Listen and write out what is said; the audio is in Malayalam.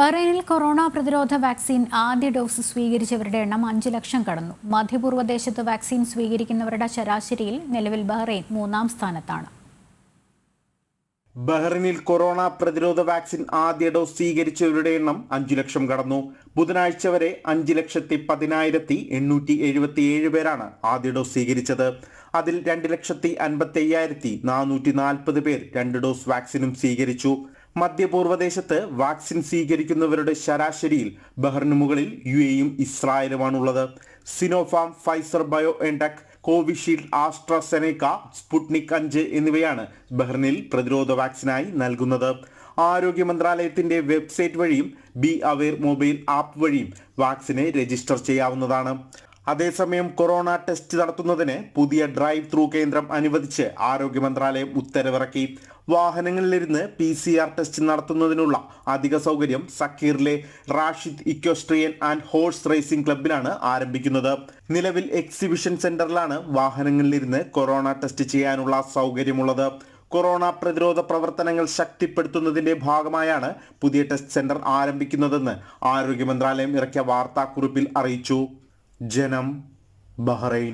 ബഹ്റൈനിൽ കൊറോണ പ്രതിരോധ വാക്സിൻ ആദ്യ ഡോസ് സ്വീകരിച്ചവരുടെ എണ്ണം അഞ്ച് ലക്ഷം കടന്നു മധ്യപൂർവ്വദേശത്ത് വാക്സിൻ സ്വീകരിക്കുന്നവരുടെ ശരാശരിയിൽ നിലവിൽ ബഹ്റൈൻ മൂന്നാം സ്ഥാനത്താണ് ബഹ്റിനിൽ കൊറോണ പ്രതിരോധ വാക്സിൻ ആദ്യ ഡോസ് സ്വീകരിച്ചവരുടെ എണ്ണം അഞ്ചു ലക്ഷം കടന്നു ബുധനാഴ്ച വരെ അഞ്ച് ലക്ഷത്തി പതിനായിരത്തി എണ്ണൂറ്റി എഴുപത്തിയേഴ് പേരാണ് ആദ്യ ഡോസ് സ്വീകരിച്ചത് അതിൽ രണ്ട് ലക്ഷത്തി അൻപത്തി അയ്യായിരത്തി നാനൂറ്റി നാൽപ്പത് പേർ രണ്ട് ഡോസ് വാക്സിനും സ്വീകരിച്ചു മധ്യപൂർവ്വദേശത്ത് വാക്സിൻ സ്വീകരിക്കുന്നവരുടെ ശരാശരിയിൽ ബഹ്റിന് മുകളിൽ യു എയും ഇസ്രായേലുമാണുള്ളത് Sinopharm Pfizer BioNTech Covishield AstraZeneca Sputnik അഞ്ച് എന്നിവയാണ് ബഹ്റിനിൽ പ്രതിരോധ വാക്സിനായി നൽകുന്നത് ആരോഗ്യ മന്ത്രാലയത്തിന്റെ വെബ്സൈറ്റ് വഴിയും ബി അവേർ മൊബൈൽ ആപ്പ് വഴിയും വാക്സിനെ രജിസ്റ്റർ ചെയ്യാവുന്നതാണ് അതേസമയം കൊറോണ ടെസ്റ്റ് നടത്തുന്നതിന് പുതിയ ഡ്രൈവ് ത്രൂ കേന്ദ്രം അനുവദിച്ച് ആരോഗ്യ മന്ത്രാലയം ഉത്തരവിറക്കി വാഹനങ്ങളിലിരുന്ന് പി സി ആർ ടെസ്റ്റ് നടത്തുന്നതിനുള്ള അധിക സൗകര്യം സക്കീറിലെ Rashid equestrian and horse racing ക്ലബിലാണ് ആരംഭിക്കുന്നത് നിലവിൽ എക്സിബിഷൻ സെന്ററിലാണ് വാഹനങ്ങളിലിരുന്ന് കൊറോണ ടെസ്റ്റ് ചെയ്യാനുള്ള സൗകര്യമുള്ളത് കൊറോണ പ്രതിരോധ പ്രവർത്തനങ്ങൾ ശക്തിപ്പെടുത്തുന്നതിന്റെ ഭാഗമായാണ് പുതിയ ടെസ്റ്റ് സെന്റർ ആരംഭിക്കുന്നതെന്ന് ആരോഗ്യ മന്ത്രാലയം ഇറക്കിയ വാർത്താക്കുറിപ്പിൽ അറിയിച്ചു ജനം ബഹ്റൈൻ